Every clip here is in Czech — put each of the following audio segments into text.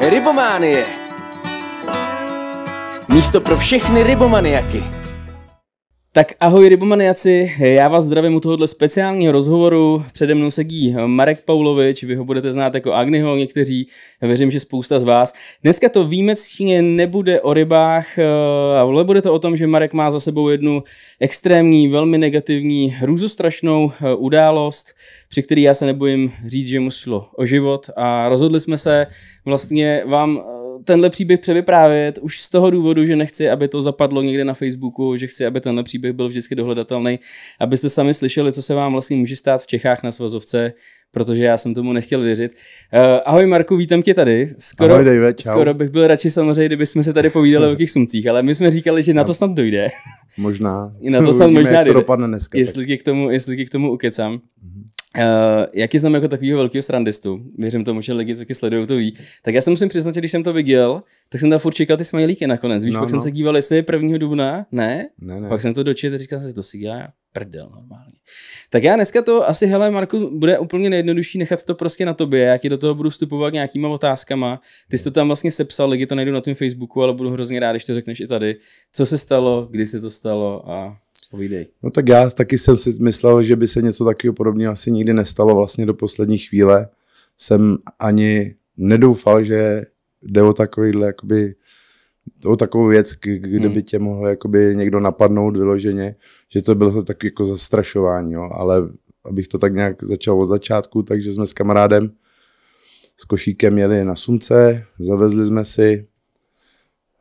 Rybománie. Místo pro všechny rybomaniaky. Tak ahoj rybomaniaci, já vás zdravím u tohohle speciálního rozhovoru. Přede mnou sedí Marek Paulovič, vy ho budete znát jako Agniho někteří, věřím, že spousta z vás. Dneska to výjimečně nebude o rybách, eh, ale bude to o tom, že Marek má za sebou jednu extrémní, velmi negativní, hrůzostrašnou eh, událost, při který já se nebojím říct, že mu šlo o život a rozhodli jsme se vlastně vám tenhle příběh převyprávět už z toho důvodu, že nechci, aby to zapadlo někde na Facebooku, že chci, aby tenhle příběh byl vždycky dohledatelný, abyste sami slyšeli, co se vám vlastně může stát v Čechách na svazovce, protože já jsem tomu nechtěl věřit. Uh, ahoj Marku, vítám tě tady. Skoro, ahoj Dave, čau. skoro bych byl radši samozřejmě, kdyby jsme se tady povídali o těch sumcích, ale my jsme říkali, že na to no. snad dojde. Možná. na to snad Uvidíme, možná jak to dojde. dopadne dneska. Jestli k tomu, jestli k tomu ukecám. Mm-hmm. Uh, jak je znám jako takového velkého srandistu, věřím tomu, že lidi, co tě sledují, to ví, tak já se musím přiznat, že když jsem to viděl, tak jsem tam furt čekal ty smajlíky nakonec. Víš, no, pak no. jsem se díval, jestli je 1. dubna, ne? ne, ne. Pak jsem to dočetl a říkal jsem si, to si dělá prdel normálně. Tak já dneska to asi, hele Marku, bude úplně nejjednodušší nechat to prostě na tobě, jak ti do toho budu vstupovat nějakýma otázkama, ty jsi to tam vlastně sepsal, lidi to najdu na tom Facebooku, ale budu hrozně rád, když to řekneš i tady, co se stalo, kdy se to stalo a Povídej. No tak já taky jsem si myslel, že by se něco takového podobného asi nikdy nestalo vlastně do poslední chvíle. Jsem ani nedoufal, že jde o takovýhle jakoby to takovou věc, kde hmm. by tě mohl jakoby někdo napadnout vyloženě, že to bylo tak jako zastrašování, jo. ale abych to tak nějak začal od začátku, takže jsme s kamarádem s košíkem jeli na sumce, zavezli jsme si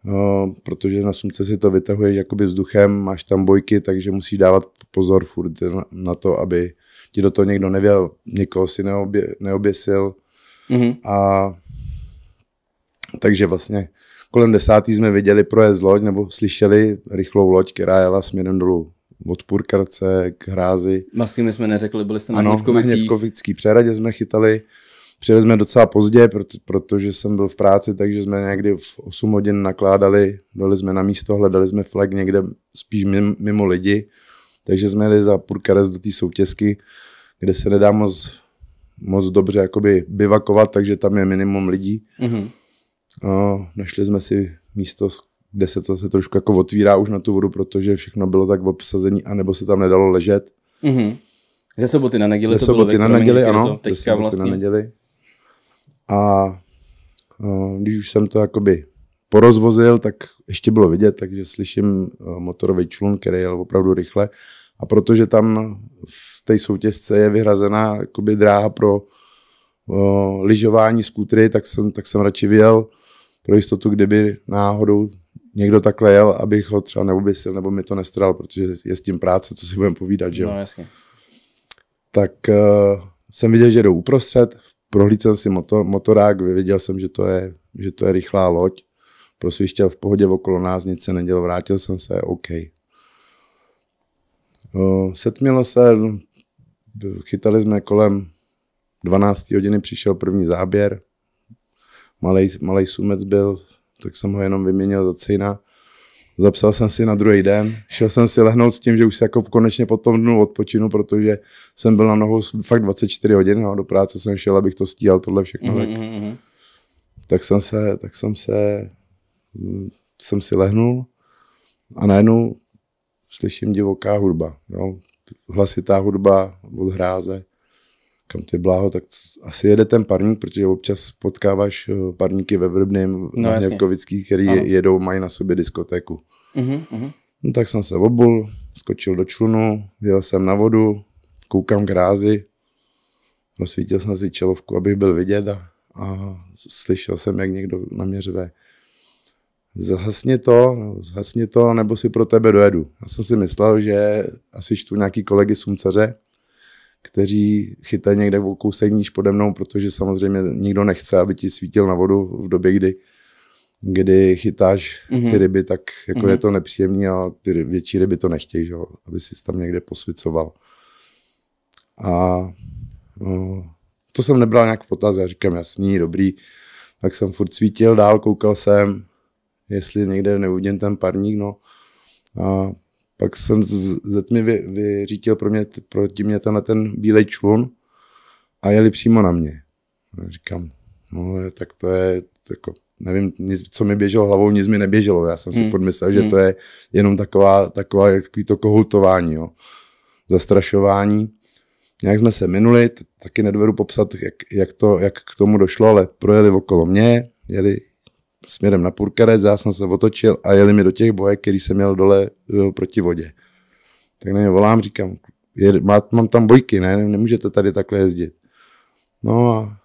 No, protože na sumce si to vytahuješ jakoby vzduchem, máš tam bojky, takže musíš dávat pozor furt na to, aby ti do toho někdo nevěl, někoho si neobě, neoběsil. Mm-hmm. A takže vlastně kolem desátý jsme viděli projezd loď, nebo slyšeli rychlou loď, která jela směrem dolů od Purkarce k Hrázi. my jsme neřekli, byli jste na ano, Hněvkovicích. Ano, Hněvkovický přehradě jsme chytali. Přijeli jsme docela pozdě, protože jsem byl v práci, takže jsme někdy v 8 hodin nakládali, dali jsme na místo, hledali jsme flag někde spíš mimo lidi, takže jsme jeli za Purkares do té soutězky, kde se nedá moc, moc dobře jakoby bivakovat, takže tam je minimum lidí. Mm-hmm. No, našli jsme si místo, kde se to se trošku jako otvírá už na tu vodu, protože všechno bylo tak obsazený, anebo se tam nedalo ležet. Mm-hmm. Ze soboty na neděli ze to soboty bylo na neděli, ano, teďka ze soboty vlastně. na neděli. A no, když už jsem to jakoby porozvozil, tak ještě bylo vidět, takže slyším eh, motorový člun, který jel opravdu rychle. A protože tam v té soutězce je vyhrazená jakoby dráha pro uh, lyžování skútry, tak jsem, tak jsem radši vyjel pro jistotu, kdyby náhodou někdo takhle jel, abych ho třeba neoběsil nebo mi to nestral, protože je s tím práce, co si budeme povídat, že jo? No, jasně. Tak uh, jsem viděl, že jdou uprostřed, v prohlídl jsem si motor, motorák, věděl jsem, že to je, že to je rychlá loď, prosvištěl v pohodě okolo nás, nic se nedělo, vrátil jsem se, OK. Setmělo se, chytali jsme kolem 12. hodiny, přišel první záběr, malej, malej sumec byl, tak jsem ho jenom vyměnil za cejna. Zapsal jsem si na druhý den, šel jsem si lehnout s tím, že už se jako konečně po tom dnu odpočinu, protože jsem byl na nohou fakt 24 hodin, a do práce jsem šel, abych to stíhal, tohle všechno. Mm-hmm, tak, mhm, mhm. tak, jsem se, tak jsem se, jsem si lehnul a najednou slyším divoká hudba, jo, hlasitá hudba od hráze kam ty bláho, tak asi jede ten parník, protože občas potkáváš eh, parníky ve Vrbném, no, na Hněvkovických, který ano. jedou, mají na sobě diskotéku. Uh-huh, uh-huh. No, tak jsem se obul, skočil do člunu, vyjel jsem na vodu, koukám k rázi, rozsvítil jsem si čelovku, abych byl vidět a, a slyšel jsem, jak někdo na mě řve. Zhasni to, no, zhasni to, nebo si pro tebe dojedu. Já jsem si myslel, že asi čtu nějaký kolegy sumcaře, kteří chytají někde v kousek níž pode mnou, protože samozřejmě nikdo nechce, aby ti svítil na vodu v době, kdy kdy chytáš mm-hmm. ty ryby, tak jako mm-hmm. je to nepříjemné a ty větší ryby to nechtějí, že aby si tam někde posvicoval. A no, to jsem nebral nějak v potaz, já říkám jasný, dobrý, tak jsem furt svítil dál, koukal jsem, jestli někde neuvidím ten parník, no. A pak jsem ze tmy vy, vyřítil pro mě, proti mě tenhle ten bílej člun a jeli přímo na mě. A říkám, no tak to je, to jako, nevím, nic, co mi běželo hlavou, nic mi neběželo. Já jsem si hmm. furt myslel, že hmm. to je jenom taková, taková takový to kohoutování, jo. zastrašování. Nějak jsme se minuli, taky nedovedu popsat, jak, jak, to, jak k tomu došlo, ale projeli okolo mě, jeli, směrem na Purkarec, já jsem se otočil a jeli mi do těch bojek, který jsem měl dole jo, e, proti vodě. Tak na ně volám, říkám, je, má, mám tam bojky, ne, nemůžete tady takhle jezdit. No a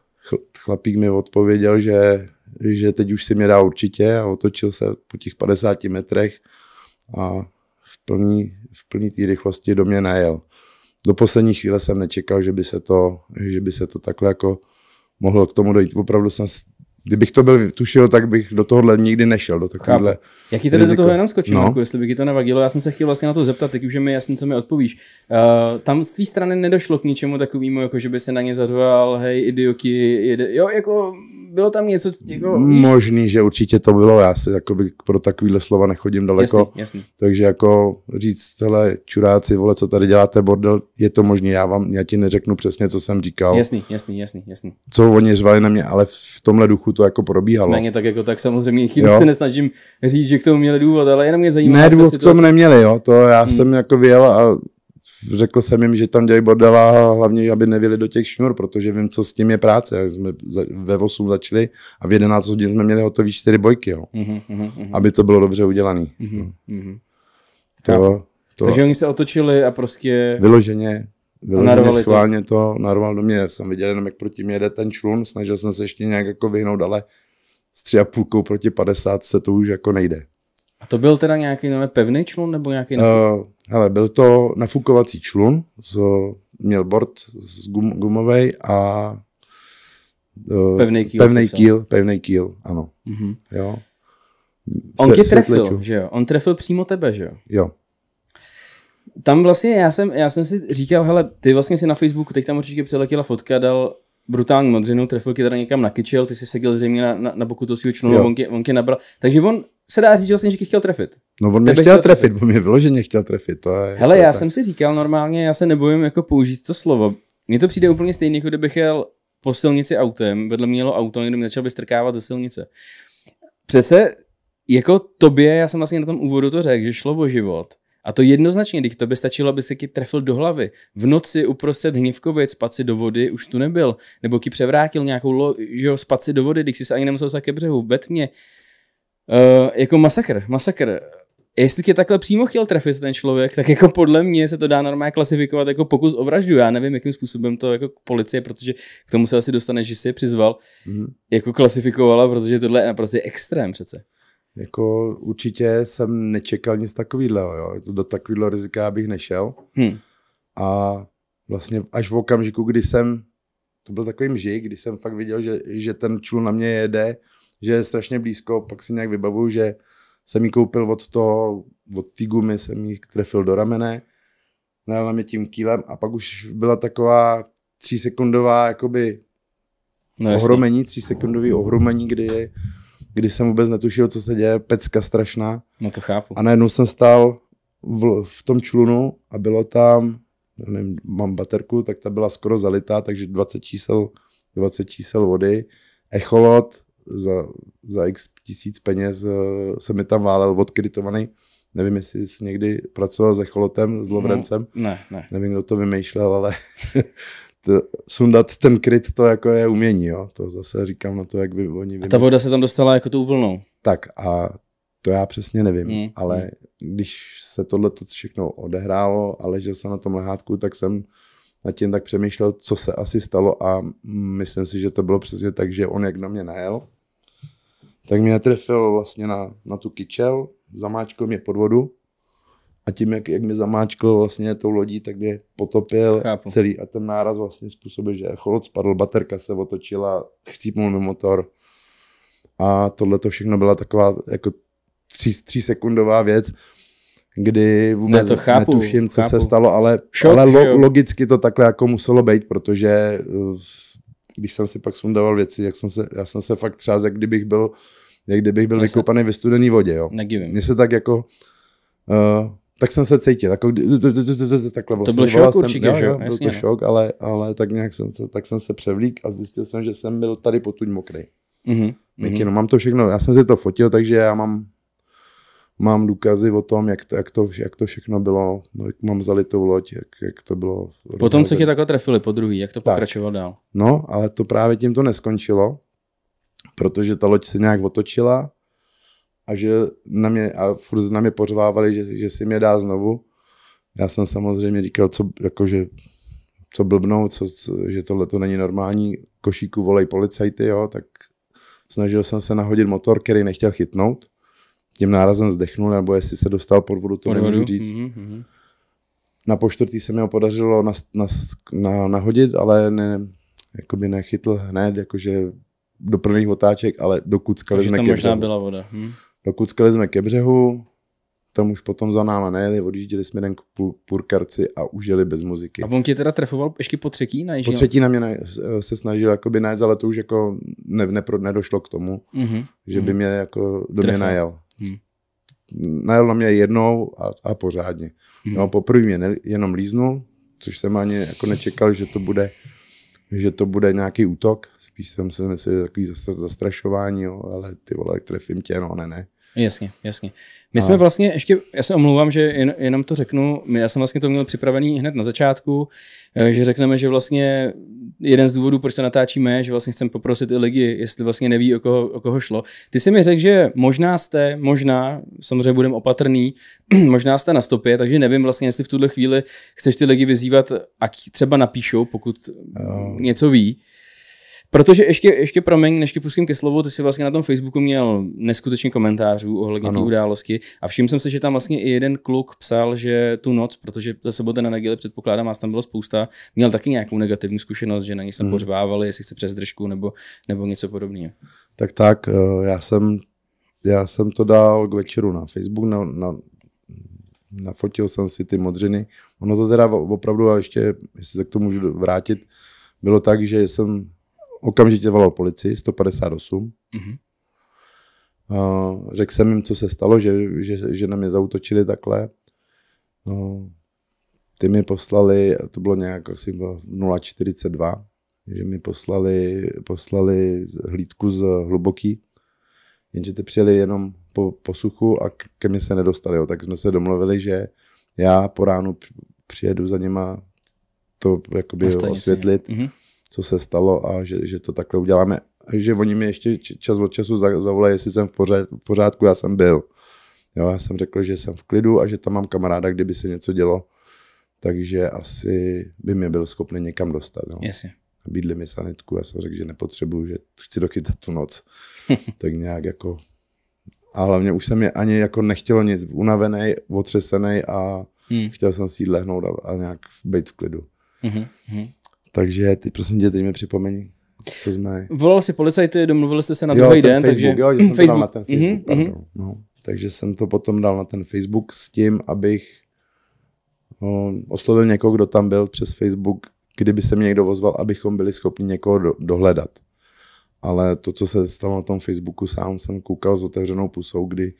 chlapík mi odpověděl, že, že teď už si mě dá určitě a otočil se po těch 50 metrech a v plný, v plný té rychlosti do mě najel. Do poslední chvíle jsem nečekal, že by se to, že by se to takhle jako mohlo k tomu dojít. Opravdu jsem kdybych to byl tušil, tak bych do tohohle nikdy nešel, do takovéhle Jaký tedy riziko. do toho jenom skočím, no. jestli by ti to nevadilo. Já jsem se chtěl vlastně na to zeptat, teď už je mi jasný, co mi odpovíš. Uh, tam z tvé strany nedošlo k ničemu takovému, jako že by se na ně zařval, hej, idioti, jede, jo, jako bylo tam něco... Jako, Možný, že určitě to bylo, já se jakoby pro takovýhle slova nechodím daleko. Jasný, jasný. Takže jako říct, hele, čuráci, vole, co tady děláte, bordel, je to možný, já vám, já ti neřeknu přesně, co jsem říkal. Jasný, jasný, jasný, jasný. Co oni řvali na mě, ale v tomhle duchu to jako probíhalo. Nicméně tak jako tak samozřejmě, chyba se nesnažím říct, že k tomu měli důvod, ale jenom mě zajímá. Ne, důvod k tomu neměli, jo, to já hmm. jsem jako vyjel a řekl jsem jim, že tam dělají bordela, hlavně, aby nevěli do těch šňůr, protože vím, co s tím je práce. Jsme ve 8 začali a v 11 hodin jsme měli hotový čtyři bojky, jo. Mm-hmm, mm-hmm. aby to bylo dobře udělané. Mm-hmm, mm-hmm. No. To, to, Takže oni se otočili a prostě... Vyloženě, vyloženě schválně to. to narval do mě. Já jsem viděl jenom, jak proti mě jede ten člun, snažil jsem se ještě nějak jako vyhnout, ale s tři a půlkou proti 50 se to už jako nejde. A to byl teda nějaký nové pevný člun nebo nějaký? Uh, ale byl to nafukovací člun, z, měl bord z gum, gumovej a e, pevný kýl. Pevný kýl, pevný kýl, ano. Mm-hmm. Jo. On tě trefil, se že jo? On trefil přímo tebe, že jo? Jo. Tam vlastně já jsem, já jsem si říkal, hele, ty vlastně si na Facebooku, teď tam určitě přiletěla fotka, dal brutální modřinu, trefil tě teda někam nakyčil, ty jsi seděl zřejmě na, na, na boku toho svýho člunu, on, on tě nabral. Takže on se dá říct, že ho vlastně, Sinžky chtěl trefit. No on mě chtěl, chtěl trefit, trefit, on mě vyloženě chtěl trefit. To je, Hele, to je já tak. jsem si říkal normálně, já se nebojím jako použít to slovo. Mně to přijde úplně stejně, jako kdybych jel po silnici autem, vedle mě jelo auto, někdo mě začal strkávat ze silnice. Přece jako tobě, já jsem vlastně na tom úvodu to řekl, že šlo o život. A to jednoznačně, když to by stačilo, aby se ti trefil do hlavy. V noci uprostřed spat si do vody už tu nebyl. Nebo ti převrátil nějakou lo, že jo, si do vody, když si se ani nemusel ke břehu. Ve tmě. Eh, jako masakr, masakr. Jestli tě takhle přímo chtěl trefit ten člověk, tak jako podle mě se to dá normálně klasifikovat jako pokus o vraždu. Já nevím, jakým způsobem to jako policie, protože k tomu se asi dostane, že si je přizval, mm-hmm. jako klasifikovala, protože tohle je naprosto extrém přece. Jako určitě jsem nečekal nic takového, jo. Do takového rizika bych nešel. Hmm. A vlastně až v okamžiku, kdy jsem, to byl takový mži, kdy jsem fakt viděl, že, že ten čul na mě jede, že je strašně blízko, pak si nějak vybavuju, že jsem ji koupil od toho, od té gumy jsem ji trefil do ramene, najel na mě tím kýlem a pak už byla taková třísekundová jakoby no, ohromení, třísekundový ohromení, kdy, kdy jsem vůbec netušil, co se děje, pecka strašná. No to chápu. A najednou jsem stál v, v tom člunu a bylo tam, nevím, mám baterku, tak ta byla skoro zalitá, takže 20 čísel, 20 čísel vody, echolot, za, za x tisíc peněz eh, se mi tam válel odkrytovaný. Nevím, jestli jsi někdy pracoval s echolotem, no, s Lovrencem. No, ne, ne. Nevím, kdo to vymýšlel, ale to, sundat ten kryt, to jako je umění, jo. To zase říkám na to, jak by oni vymýšleli. A ta voda se tam dostala jako tou vlnou. Tak a to já přesně nevím, mm. ale hmm. když se tohle všechno odehrálo a ležel jsem na tom lehátku, tak jsem nad tím tak přemýšlel, co se asi stalo a myslím si, že to bylo přesně tak, že on jak na mě najel, tak mě trefil vlastně na, na tu kyčel, zamáčkl mě pod vodu a tím, jak, jak mě zamáčkl vlastně tou lodí, tak mě potopil Chápu. celý a ten náraz vlastně způsobil, že cholod spadl, baterka se otočila, chcípnul mi motor a tohle to všechno byla taková jako tří, tří sekundová věc, kdy vůbec ne, to chápu, netuším, co chápu. se stalo, ale, šok, ale lo, šok. logicky to takhle jako muselo být, protože eh, když jsem si pak sundával věci, jak jsem se, já jsem se fakt třeba, jak kdybych byl, jak kdybych byl vykopaný ve studené vodě. Jo. Mně se tak jako uh, tak jsem se cítil, jako takhle vlastně. To byl šok jsem, určitě, jo, jo, byl to no. šok, ale, ale tak nějak jsem se, tak jsem se převlík a zjistil jsem, že jsem byl tady potuď mokrý. Mm-hmm. Mhm. Mikino, mám to všechno, já jsem si to fotil, takže já mám mám důkazy o tom, jak to, jak to, jak to všechno bylo, no, jak mám zalitou loď, jak, jak to bylo. Potom se tě takhle trefili po druhý, jak to pokračovalo dál? No, ale to právě tím to neskončilo, protože ta loď se nějak otočila a že na mě, a furt na mě pořvávali, že, že si mě dá znovu. Já jsem samozřejmě říkal, co, jakože, co blbnou, co, co, že tohle to není normální, košíku volej policajty, jo, tak snažil jsem se nahodit motor, který nechtěl chytnout tím nárazem zdechnul, nebo jestli se dostal pod vodu, to pod nemůžu říct. Mm-hmm. Na poštvrtý se mi ho podařilo nas, nas, na, nahodit, ale ne, jakoby nechytl hned, jakože do prvních otáček, ale dokud skali jsme ke možná břehu. byla voda. Hm? Dokud skali jsme ke břehu, tam už potom za náma nejeli, odjížděli jsme den k Purkarci a užili bez muziky. A on tě teda trefoval ještě po třetí? Na po třetí na mě ne, se snažil jakoby najít, ale to už jako ne, ne, nedošlo k tomu, mm-hmm. že by mhm. mě jako do mě najel. Hmm. Najel na mě jednou a, a pořádně. Hmm. No, poprvé mě ne, jenom líznul, což jsem ani jako nečekal, že to bude, že to bude nějaký útok. Spíš jsem si myslel, že takový zastrašování, jo, ale ty vole, trefím tě, no ne, ne. Jasně, jasně. My a... jsme vlastně ještě, já se omlouvám, že jen, jenom to řeknu, já jsem vlastně to měl připravený hned na začátku, eh, že řekneme, že vlastně jeden z důvodů, proč to natáčíme, že vlastně chcem poprosit i lidi, jestli vlastně neví, o koho, o koho šlo. Ty jsi mi řekl, že možná jste, možná, samozřejmě budem opatrný, možná jste na stopě, takže nevím vlastně, jestli v tuhle chvíli chceš ty lidi vyzývat, ať třeba napíšou, pokud uh, něco ví. Protože ještě, ještě promiň, než tě pustím ke slovu, ty jsi vlastně na tom Facebooku měl neskutečně komentářů ohledně té události a všiml jsem se, že tam vlastně i jeden kluk psal, že tu noc, protože za sobotu na neděli předpokládám, vás tam bylo spousta, měl taky nějakou negativní zkušenost, že na něj se hmm. pořvávali, jestli chce přes držku nebo, nebo něco podobného. Tak tak, eh, já jsem, já jsem to dal k večeru na Facebook, na, na, nafotil jsem si ty modřiny. Ono to teda opravdu, a ještě, jestli se k tomu můžu vrátit, bylo tak, že jsem okamžitě volal policii 158. Mm-hmm. Uh, řekl jsem jim, co se stalo, že, že, že na mě zautočili takhle. Uh, ty mi poslali, to bylo nějak asi 0,42, že mi poslali, poslali hlídku z hluboký, jenže ty přijeli jenom po, po suchu a ke mně se nedostali. Jo. Tak jsme se domluvili, že já po ránu přijedu za nima to jakoby osvětlit. Mm-hmm co se stalo a že, že to takhle uděláme. Že oni mi ještě čas od času zavolají, jestli jsem v, pořádku, já jsem byl. Jo, já jsem řekl, že jsem v klidu a že tam mám kamaráda, kdyby se něco dělo, takže asi by mě byl schopný někam dostat. No. Yes. Bídli mi sanitku, já jsem řekl, že nepotřebuju, že chci dochytat tu noc. tak nějak jako... A hlavně už jsem je ani jako nechtělo nic, unavený, otřesený a hmm. chtěl jsem si lehnout a, a nějak být v klidu. Mm-hmm. Takže ty, prosím tě, teď mi připomeň, co jsme... Volal si policajty, domluvili jste se na jo, druhý den, Facebook, takže... Jo, že jsem Facebook. to dal na ten mhm, Facebook, mm-hmm. pardon. No, takže jsem to potom dal na ten Facebook s tím, abych no, oslovil někoho, kdo tam byl přes Facebook, kdyby se mě někdo vozval, abychom byli schopni někoho do, dohledat. Ale to, co se stalo na tom Facebooku, sám jsem koukal s otevřenou pusou, kdy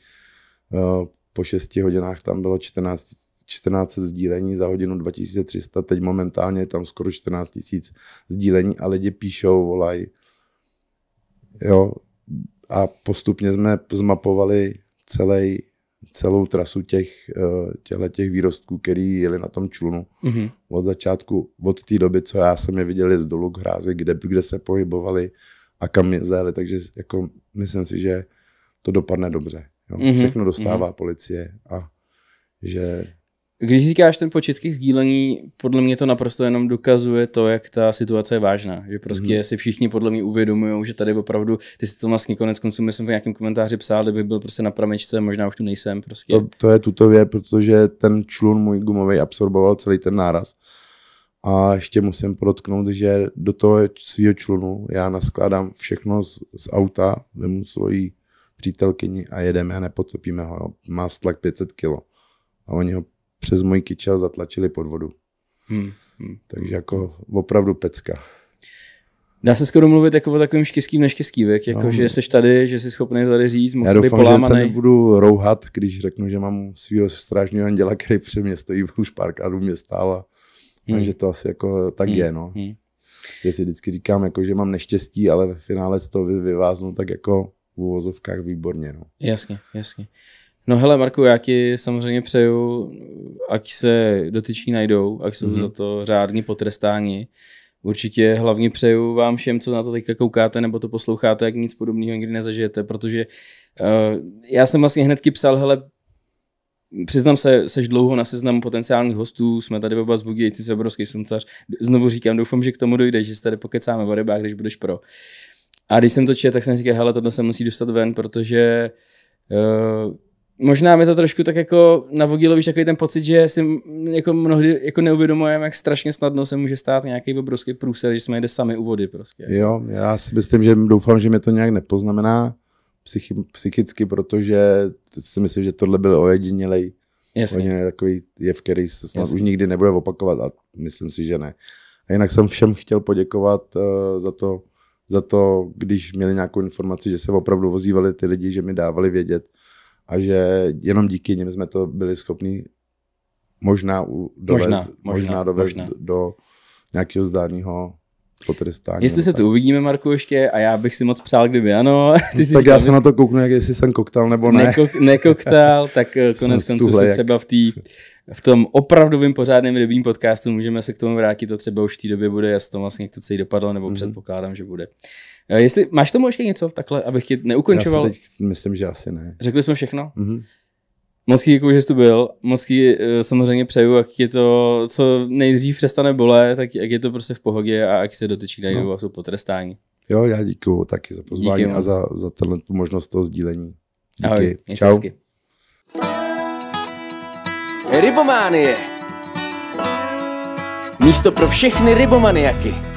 uh, po šesti hodinách tam bylo 14 14 sdílení za hodinu 2300, teď momentálně je tam skoro 14 000 sdílení a lidi píšou, volají. Jo, a postupně jsme zmapovali celý, celou trasu těch, eh, těle těch výrostků, který jeli na tom člunu. Mm-hmm. Od začátku, od té doby, co já jsem je viděl z dolů k hrázi, kde, kde se pohybovali a kam je zjeli. takže jako myslím si, že to dopadne dobře. Jo. Mm-hmm. Všechno dostává mm-hmm. policie a že když říkáš ten počet těch sdílení, podle mě to naprosto jenom dokazuje to, jak ta situace je vážná. Že prostě mm-hmm. si všichni podle mě uvědomují, že tady opravdu, ty si to vlastně konec konců, myslím, v nějakém komentáři psal, kdyby byl prostě na pramečce, možná už tu nejsem. Prostě. To, to je věc, protože ten člun můj gumový absorboval celý ten náraz. A ještě musím podotknout, že do toho svého člunu já naskládám všechno z, z auta, vemu svoji přítelkyni a jedeme a nepotopíme ho. Má stlak 500 kg. A oni ho přes můj kyčel zatlačili pod vodu. Hmm. Hmm. Takže jako opravdu pecka. Dá se skoro mluvit jako o takovém štěstí v neštěstí, věk, jako no. že jsi tady, že jsi schopný tady říct, mohl Já doufám, polámaný. že se nebudu rouhat, když řeknu, že mám svého strážního anděla, který pře mě stojí už párkrát u mě stál a hmm. takže to asi jako tak hmm. je, no. Hmm. Že si vždycky říkám, jako, že mám neštěstí, ale ve finále z toho vyváznu tak jako v úvozovkách výborně, no. Jasně, jasně. No hele, Marku, já ti samozřejmě přeju, ať se dotyční najdou, ať jsou mm-hmm. za to řádně potrestáni. Určitě hlavně přeju vám všem, co na to teďka koukáte nebo to posloucháte, jak nic podobného nikdy nezažijete, protože uh, já jsem vlastně hnedky psal, hele, přiznám se, seš dlouho na seznamu potenciálních hostů, jsme tady oba z Budějci, jsi obrovský sumcař, Znovu říkám, doufám, že k tomu dojde, že se tady pokecáme o rybách, když budeš pro. A když jsem to četl, tak jsem říkal, hele, tohle se musí dostat ven, protože uh, možná mi to trošku tak jako navodilo víš takový ten pocit, že si jako mnohdy jako neuvědomujeme, jak strašně snadno se může stát nějaký obrovský průser, že jsme jde sami u vody prostě. Jo, já si myslím, že doufám, že mě to nějak nepoznamená psychi, psychicky, protože si myslím, že tohle byl ojedinělej Jasně. takový jev, který se snad Jasně. už nikdy nebude opakovat a myslím si, že ne. A jinak jsem všem chtěl poděkovat uh, za to, za to, když měli nějakou informaci, že se opravdu vozívali ty lidi, že mi dávali vědět, a že jenom díky nim jsme to byli schopni možná dovést, možná, možná, dovést možná. do nějakého zdárního potrestání. Jestli se tu uvidíme, Marku, ještě, a já bych si moc přál, kdyby ano. Ty tak říkal, já se na to kouknu, jak jestli jsem koktal nebo ne. Nekok, nekoktal, tak eh, konec konců se třeba v té v tom opravdovým pořádném rybním podcastu můžeme se k tomu vrátit a třeba už v té době bude jasno vlastně, jak to celý dopadlo, nebo mm-hmm. předpokládám, že bude. Eh, jestli máš tomu ještě něco takhle, abych tě neukončoval? Já teď myslím, že asi ne. Řekli jsme všechno? Mm-hmm. Moc děkuji, jako, že jsi tu byl. Moc eh, samozřejmě přeju, jak je to, co nejdřív přestane bolet, tak jak je to prostě v pohodě a jak se dotyčí dají no. a jsou potrestání. Jo, já děkuji taky za pozvání Díky a za, za tu možnost toho sdílení. Díky. Ahoj, Čau. Rybománie. Místo pro všechny rybomaniaky.